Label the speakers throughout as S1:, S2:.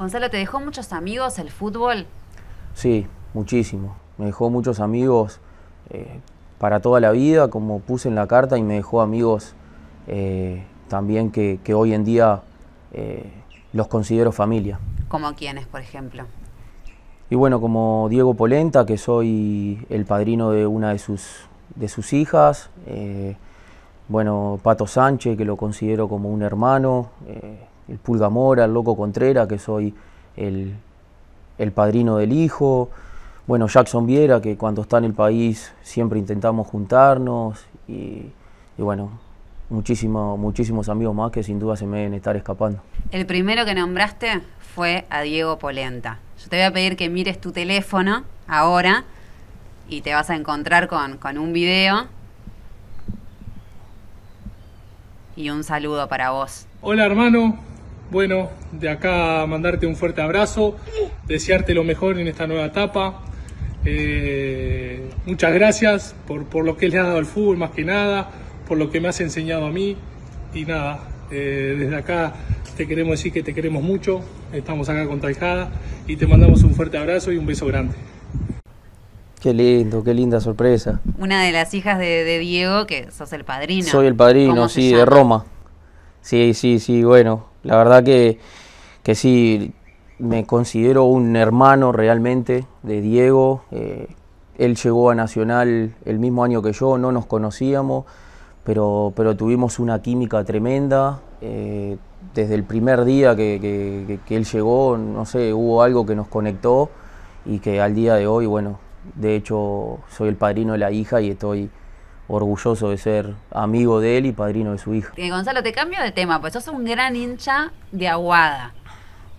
S1: Gonzalo, ¿te dejó muchos amigos el fútbol?
S2: Sí, muchísimo. Me dejó muchos amigos eh, para toda la vida, como puse en la carta, y me dejó amigos eh, también que, hoy en día eh, los considero familia.
S1: ¿Como quiénes, por ejemplo?
S2: Y bueno, como Diego Polenta, que soy el padrino de una de sus, de sus hijas. bueno, Pato Sánchez, que lo considero como un hermano el Pulgamora, el Loco Contrera, que soy el, padrino del hijo, bueno, Jackson Viera, que cuando está en el país siempre intentamos juntarnos, y, bueno, muchísimo, muchísimos amigos más que sin duda se me deben estar escapando.
S1: El primero que nombraste fue a Diego Polenta. Yo te voy a pedir que mires tu teléfono ahora y te vas a encontrar con, con un video y un saludo para vos. Hola hermano, bueno, de acá mandarte un fuerte abrazo, desearte lo mejor en esta nueva etapa. Eh, muchas gracias por, por, lo que le has dado al fútbol, más que nada, por lo que me has enseñado a mí. Y nada, eh, desde acá te queremos decir que te queremos mucho. Estamos acá con y te mandamos un fuerte abrazo y un beso grande.
S2: Qué lindo, qué linda sorpresa.
S1: Una de las hijas de, Diego, que sos el padrino. Soy el padrino, sí, de Roma.
S2: Sí, sí, sí, bueno, la verdad que, que sí, me considero un hermano realmente de Diego. Eh, él llegó a Nacional el mismo año que yo, no nos conocíamos, pero, pero tuvimos una química tremenda. Eh, desde el primer día que, que, él llegó, no sé, hubo algo que nos conectó y que al día de hoy, bueno, de hecho soy el padrino de la hija y estoy orgulloso de ser amigo de él y padrino de su hijo.
S1: Gonzalo, te cambio de tema, pues sos un gran hincha de Aguada.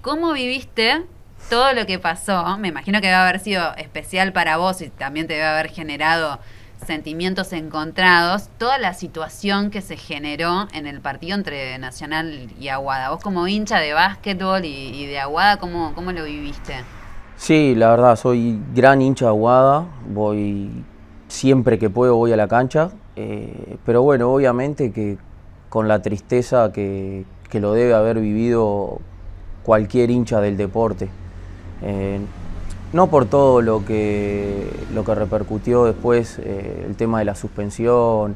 S1: ¿Cómo viviste todo lo que pasó? Me imagino que debe haber sido especial para vos y también te debe haber generado sentimientos encontrados, toda la situación que se generó en el partido entre Nacional y Aguada. Vos como hincha de básquetbol y, de Aguada, ¿cómo, ¿cómo lo viviste?
S2: Sí, la verdad, soy gran hincha de Aguada, voy siempre que puedo voy a la cancha, eh, pero bueno, obviamente que con la tristeza que, lo debe haber vivido cualquier hincha del deporte. Eh, no por todo lo que, lo que repercutió después eh, el tema de la suspensión,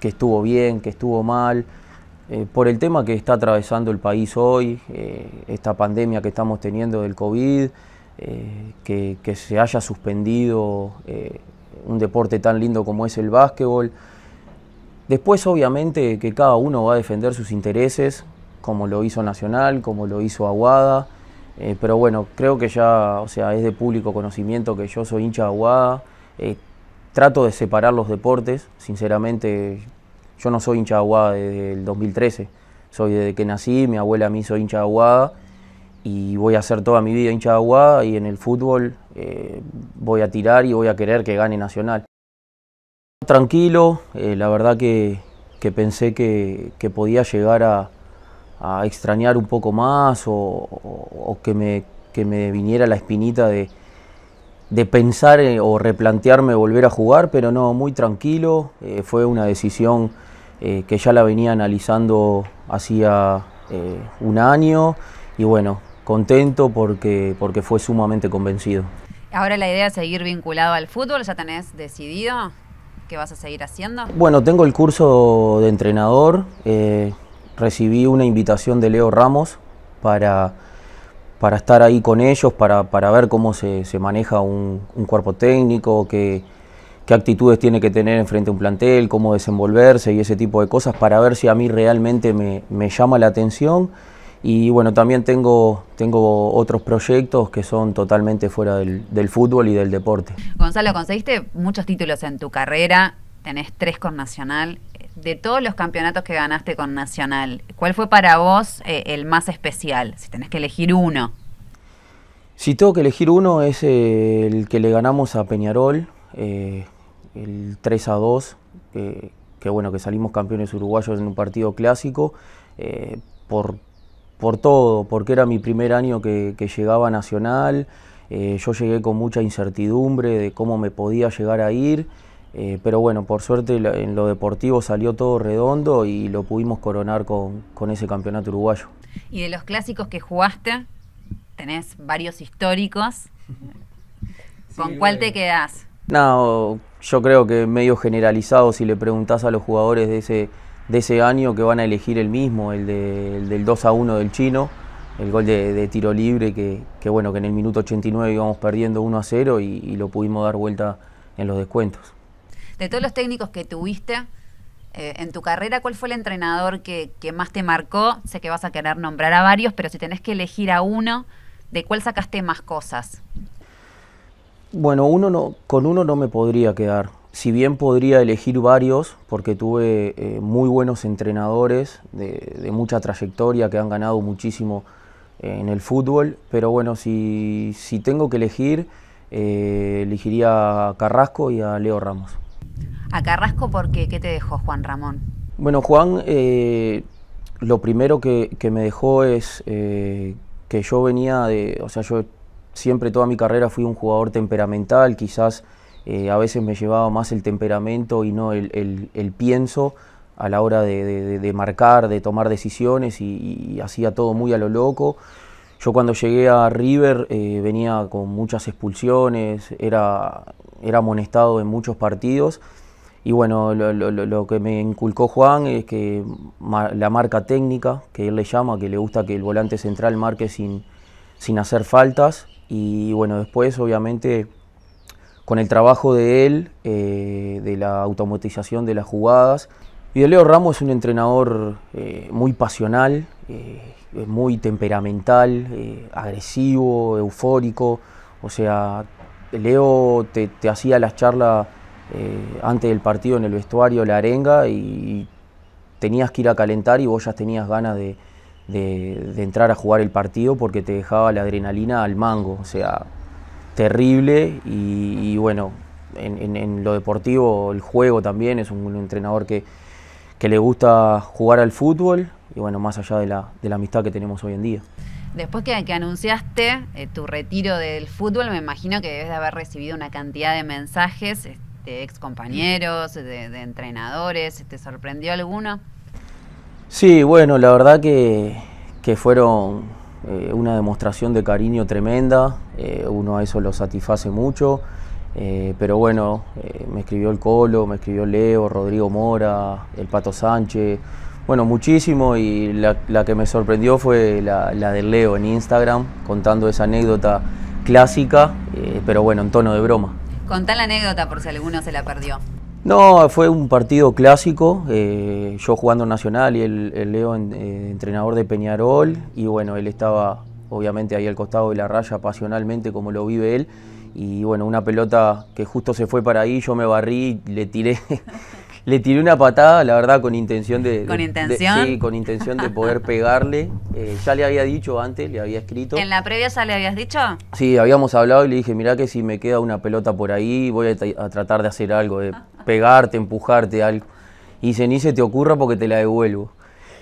S2: que estuvo bien, que estuvo mal, por el tema que está atravesando el país hoy, esta pandemia que estamos teniendo del COVID, que, que, se haya suspendido un deporte tan lindo como es el básquetbol. Después, obviamente, que cada uno va a defender sus intereses, como lo hizo Nacional, como lo hizo Aguada. Eh, pero bueno, creo que ya, o sea, es de público conocimiento que yo soy hincha de Aguada. Eh, trato de separar los deportes. Sinceramente, yo no soy hincha de Aguada desde el 2013. Soy desde que nací, mi abuela me hizo hincha de Aguada y voy a hacer toda mi vida hincha de y en el fútbol eh, voy a tirar y voy a querer que gane Nacional. Tranquilo, eh, la verdad que, que pensé que, que, podía llegar a, a, extrañar un poco más o, o, que, me, que, me, viniera la espinita de, de pensar eh, o replantearme volver a jugar, pero no, muy tranquilo, fue una decisión que ya la venía analizando hacía un año y bueno, contento porque, porque fue sumamente convencido.
S1: Ahora la idea es seguir vinculado al fútbol, ¿ya tenés decidido qué vas a seguir haciendo? Bueno,
S2: tengo el curso de entrenador, eh, recibí una invitación de Leo Ramos para, estar ahí con ellos, para, ver cómo se, maneja un, cuerpo técnico, qué, actitudes tiene que tener enfrente a un plantel, cómo desenvolverse y ese tipo de cosas, para ver si a mí realmente me, me llama la atención y bueno, también tengo, tengo otros proyectos que son totalmente fuera del, fútbol y del deporte.
S1: Gonzalo, conseguiste muchos títulos en tu carrera, tenés tres con Nacional. De todos los campeonatos que ganaste con Nacional, ¿cuál fue para vos eh, el más especial? Si tenés que elegir uno.
S2: Si tengo que elegir uno es eh, el que le ganamos a Peñarol, eh, el 3 a 2, que bueno, que salimos campeones uruguayos en un partido clásico, por por todo, porque era mi primer año que, llegaba a Nacional, eh, yo llegué con mucha incertidumbre de cómo me podía llegar a ir, eh, pero bueno, por suerte en lo deportivo salió todo redondo y lo pudimos coronar con, ese campeonato uruguayo.
S1: Y de los clásicos que jugaste, tenés varios históricos, ¿con cuál te quedás?
S2: No, yo creo que medio generalizado si le preguntás a los jugadores de ese de ese año que van a elegir el mismo, el, del 2 a 1 del chino, el gol de, tiro libre que, bueno, que en el minuto 89 íbamos perdiendo 1 a 0 y, lo pudimos dar vuelta en los descuentos.
S1: De todos los técnicos que tuviste eh, en tu carrera, ¿cuál fue el entrenador que, que más te marcó? Sé que vas a querer nombrar a varios, pero si tenés que elegir a uno, ¿de cuál sacaste más cosas?
S2: Bueno, uno no, con uno no me podría quedar si bien podría elegir varios, porque tuve eh, muy buenos entrenadores de, mucha trayectoria que han ganado muchísimo eh, en el fútbol, pero bueno, si, tengo que elegir, eh, elegiría a Carrasco y a Leo Ramos.
S1: ¿A Carrasco por qué? te dejó Juan Ramón?
S2: Bueno, Juan, lo primero que, me dejó es que yo venía de, o sea, yo siempre toda mi carrera fui un jugador temperamental, quizás eh, a veces me llevaba más el temperamento y no el, el, pienso a la hora de, marcar, de tomar decisiones y, hacía todo muy a lo loco. Yo cuando llegué a River eh, venía con muchas expulsiones, era, era amonestado en muchos partidos. Y bueno, lo, que me inculcó Juan es que la marca técnica, que él le llama, que le gusta que el volante central marque sin, sin hacer faltas. Y bueno, después obviamente con el trabajo de él, eh, de la automatización de las jugadas. Y de Leo Ramos es un entrenador eh, muy pasional, eh, muy temperamental, agresivo, eufórico. O sea, Leo te, hacía las charlas antes del partido en el vestuario, la arenga, y tenías que ir a calentar y vos ya tenías ganas de, de entrar a jugar el partido porque te dejaba la adrenalina al mango. O sea, terrible y, bueno, en, lo deportivo, el juego también, es un, entrenador que, le gusta jugar al fútbol y bueno, más allá de la, de la amistad que tenemos hoy en día.
S1: Después que, anunciaste eh, tu retiro del fútbol, me imagino que debes de haber recibido una cantidad de mensajes de este, ex compañeros, de, entrenadores, ¿te sorprendió alguno?
S2: Sí, bueno, la verdad que, que fueron eh, una demostración de cariño tremenda, eh, uno a eso lo satisface mucho, eh, pero bueno, me escribió el Colo, me escribió Leo, Rodrigo Mora, el Pato Sánchez, bueno, muchísimo y la, que me sorprendió fue la, la de Leo en Instagram contando esa anécdota clásica, pero bueno, en tono de broma.
S1: Contá la anécdota por si alguno se la perdió.
S2: No, fue un partido clásico, eh, yo jugando Nacional y el, Leo eh, entrenador de Peñarol y bueno, él estaba obviamente ahí al costado de la raya pasionalmente como lo vive él y bueno, una pelota que justo se fue para ahí, yo me barrí, y le tiré le tiré una patada, la verdad, con intención de... ¿Con intención? con intención de poder pegarle. Eh, ya le había dicho antes, le había escrito.
S1: ¿En la previa ya le habías dicho?
S2: Sí, habíamos hablado y le dije, mira, que si me queda una pelota por ahí, voy a, tratar de hacer algo, de pegarte, empujarte, algo. Y dice, ni se te ocurra porque te la devuelvo.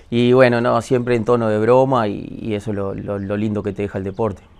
S2: Y bueno, no, siempre en tono de broma y, eso es lo lindo que te deja el deporte.